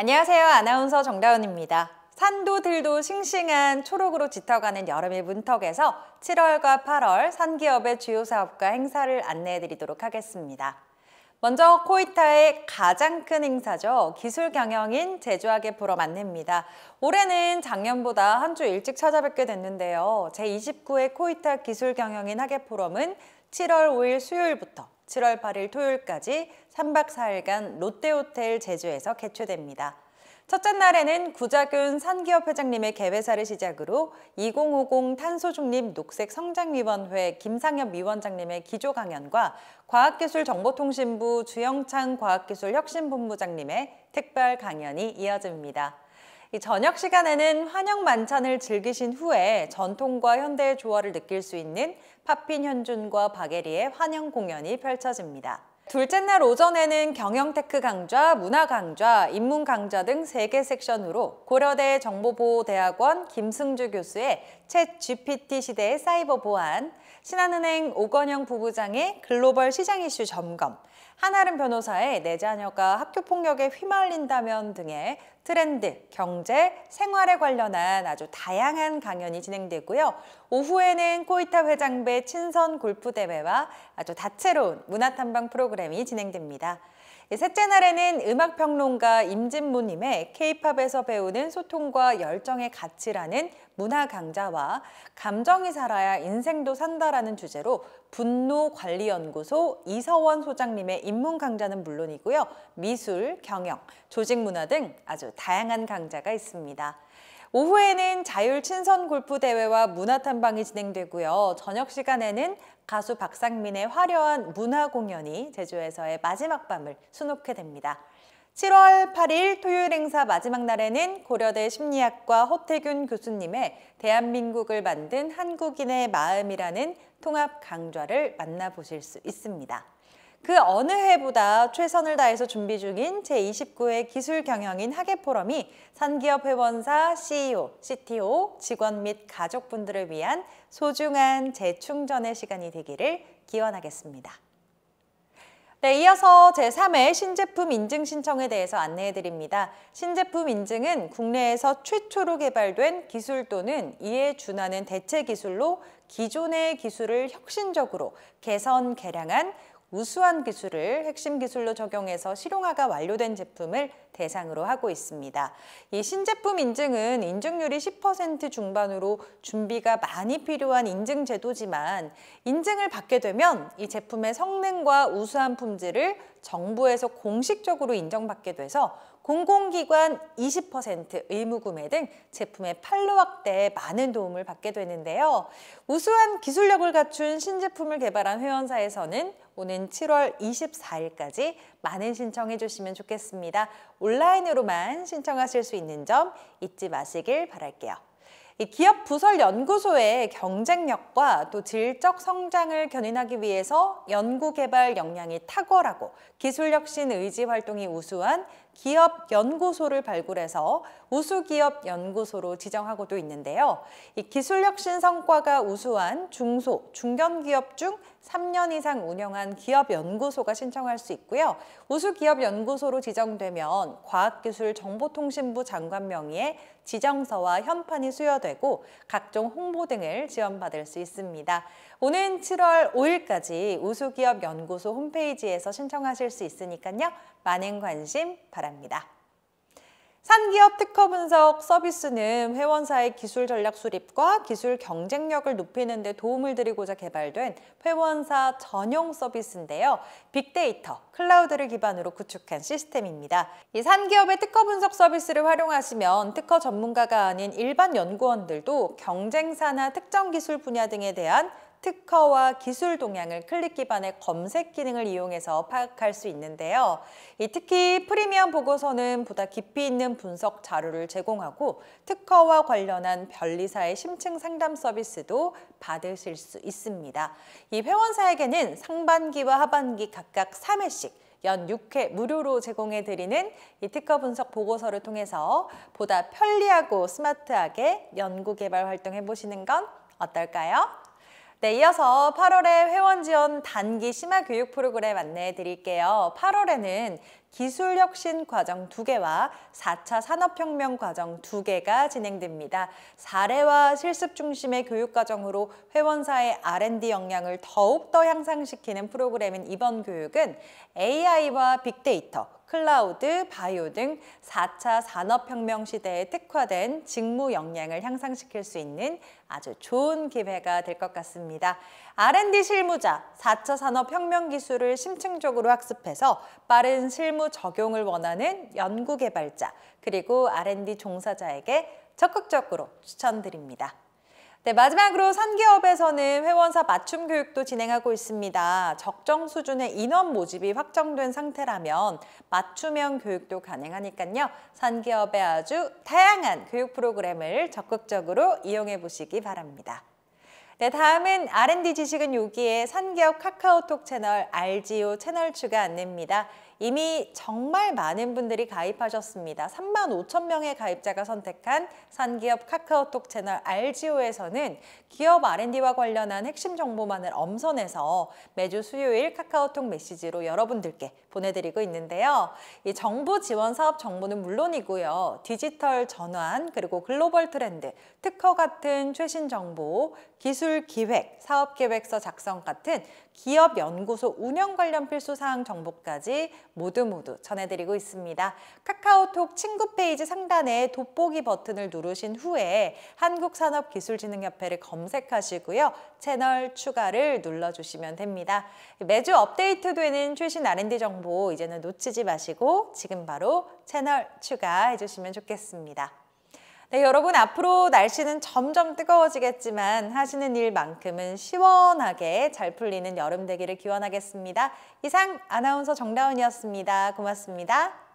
안녕하세요. 아나운서 정다은입니다. 산도 들도 싱싱한 초록으로 짙어가는 여름의 문턱에서 7월과 8월 산기업의 주요 사업과 행사를 안내해드리도록 하겠습니다. 먼저 코이타의 가장 큰 행사죠. 기술 경영인 제주학의 보러 만냅니다 올해는 작년보다 한 주 일찍 찾아뵙게 됐는데요. 제29회 코이타 기술 경영인 학예 포럼은 7월 5일 수요일부터 7월 8일 토요일까지 3박 4일간 롯데호텔 제주에서 개최됩니다. 첫째 날에는 구자균 산기업 회장님의 개회사를 시작으로 2050 탄소중립 녹색성장위원회 김상엽 위원장님의 기조 강연과 과학기술정보통신부 주영창 과학기술혁신본부장님의 특별 강연이 이어집니다. 이 저녁 시간에는 환영 만찬을 즐기신 후에 전통과 현대의 조화를 느낄 수 있는 파핀 현준과 바게리의 환영 공연이 펼쳐집니다. 둘째 날 오전에는 경영테크 강좌, 문화 강좌, 인문 강좌 등 세개 섹션으로 고려대 정보보호대학원 김승주 교수의 챗 GPT 시대의 사이버 보안, 신한은행 오건영 부부장의 글로벌 시장 이슈 점검, 한아름 변호사의 내 자녀가 학교 폭력에 휘말린다면 등의 트렌드, 경제, 생활에 관련한 아주 다양한 강연이 진행되고요. 오후에는 코이타 회장배 친선 골프 대회와 아주 다채로운 문화 탐방 프로그램이 진행됩니다. 예, 셋째 날에는 음악평론가 임진모님의 케이팝에서 배우는 소통과 열정의 가치라는 문화 강좌와 감정이 살아야 인생도 산다라는 주제로 분노관리연구소 이서원 소장님의 입문 강좌는 물론이고요. 미술, 경영, 조직문화 등 아주 다양한 강좌가 있습니다. 오후에는 자율 친선 골프 대회와 문화 탐방이 진행되고요. 저녁 시간에는 가수 박상민의 화려한 문화 공연이 제주에서의 마지막 밤을 수놓게 됩니다. 7월 8일 토요일 행사 마지막 날에는 고려대 심리학과 호태균 교수님의 대한민국을 만든 한국인의 마음이라는 통합 강좌를 만나보실 수 있습니다. 그 어느 해보다 최선을 다해서 준비 중인 제29회 기술 경영인 학예 포럼이 산기업 회원사 CEO, CTO, 직원 및 가족분들을 위한 소중한 재충전의 시간이 되기를 기원하겠습니다. 네, 이어서 제3회 신제품 인증 신청에 대해서 안내해 드립니다. 신제품 인증은 국내에서 최초로 개발된 기술 또는 이에 준하는 대체 기술로 기존의 기술을 혁신적으로 개선, 개량한 우수한 기술을 핵심 기술로 적용해서 실용화가 완료된 제품을 대상으로 하고 있습니다. 이 신제품 인증은 인증률이 10% 중반으로 준비가 많이 필요한 인증 제도지만 인증을 받게 되면 이 제품의 성능과 우수한 품질을 정부에서 공식적으로 인정받게 돼서 공공기관 20%, 의무구매 등 제품의 판로 확대에 많은 도움을 받게 되는데요. 우수한 기술력을 갖춘 신제품을 개발한 회원사에서는 오는 7월 24일까지 많은 신청해 주시면 좋겠습니다. 온라인으로만 신청하실 수 있는 점 잊지 마시길 바랄게요. 이 기업 부설 연구소의 경쟁력과 또 질적 성장을 견인하기 위해서 연구개발 역량이 탁월하고 기술 혁신 의지 활동이 우수한 기업 연구소를 발굴해서 우수기업 연구소로 지정하고도 있는데요. 이 기술 혁신 성과가 우수한 중소, 중견기업 중 3년 이상 운영한 기업연구소가 신청할 수 있고요. 우수기업연구소로 지정되면 과학기술정보통신부 장관 명의의 지정서와 현판이 수여되고 각종 홍보 등을 지원받을 수 있습니다. 오는 7월 5일까지 우수기업연구소 홈페이지에서 신청하실 수 있으니까요. 많은 관심 바랍니다. 산기업 특허 분석 서비스는 회원사의 기술 전략 수립과 기술 경쟁력을 높이는 데 도움을 드리고자 개발된 회원사 전용 서비스인데요. 빅데이터, 클라우드를 기반으로 구축한 시스템입니다. 이 산기업의 특허 분석 서비스를 활용하시면 특허 전문가가 아닌 일반 연구원들도 경쟁사나 특정 기술 분야 등에 대한 특허와 기술 동향을 클릭 기반의 검색 기능을 이용해서 파악할 수 있는데요. 특히 프리미엄 보고서는 보다 깊이 있는 분석 자료를 제공하고 특허와 관련한 변리사의 심층 상담 서비스도 받으실 수 있습니다. 이 회원사에게는 상반기와 하반기 각각 3회씩 연 6회 무료로 제공해드리는 이 특허 분석 보고서를 통해서 보다 편리하고 스마트하게 연구개발 활동해보시는 건 어떨까요? 네, 이어서 8월에 회원 지원 단기 심화 교육 프로그램 안내해 드릴게요. 8월에는 기술 혁신 과정 두개와 4차 산업혁명 과정 두개가 진행됩니다. 사례와 실습 중심의 교육 과정으로 회원사의 R&D 역량을 더욱더 향상시키는 프로그램인 이번 교육은 AI와 빅데이터, 클라우드, 바이오 등 4차 산업혁명 시대에 특화된 직무 역량을 향상시킬 수 있는 아주 좋은 기회가 될 것 같습니다. R&D 실무자, 4차 산업혁명 기술을 심층적으로 학습해서 빠른 실무 적용을 원하는 연구개발자, 그리고 R&D 종사자에게 적극적으로 추천드립니다. 네, 마지막으로 산기업에서는 회원사 맞춤 교육도 진행하고 있습니다. 적정 수준의 인원 모집이 확정된 상태라면 맞춤형 교육도 가능하니까요. 산기업의 아주 다양한 교육 프로그램을 적극적으로 이용해 보시기 바랍니다. 네, 다음은 R&D 지식은 여기에 산기업 카카오톡 채널 RGO 채널 추가 안내입니다. 이미 정말 많은 분들이 가입하셨습니다. 3만 5천 명의 가입자가 선택한 산기업 카카오톡 채널 RGO에서는 기업 R&D와 관련한 핵심 정보만을 엄선해서 매주 수요일 카카오톡 메시지로 여러분들께 보내드리고 있는데요. 이 정부 지원 사업 정보는 물론이고요. 디지털 전환 그리고 글로벌 트렌드, 특허 같은 최신 정보, 기술 기획, 사업 계획서 작성 같은 기업 연구소 운영 관련 필수 사항 정보까지 모두 모두 전해드리고 있습니다. 카카오톡 친구 페이지 상단에 돋보기 버튼을 누르신 후에 한국산업기술진흥협회를 검색하시고요. 채널 추가를 눌러주시면 됩니다. 매주 업데이트되는 최신 R&D 정보 이제는 놓치지 마시고 지금 바로 채널 추가해주시면 좋겠습니다. 네, 여러분 앞으로 날씨는 점점 뜨거워지겠지만 하시는 일만큼은 시원하게 잘 풀리는 여름 되기를 기원하겠습니다. 이상 아나운서 정다운이었습니다. 고맙습니다.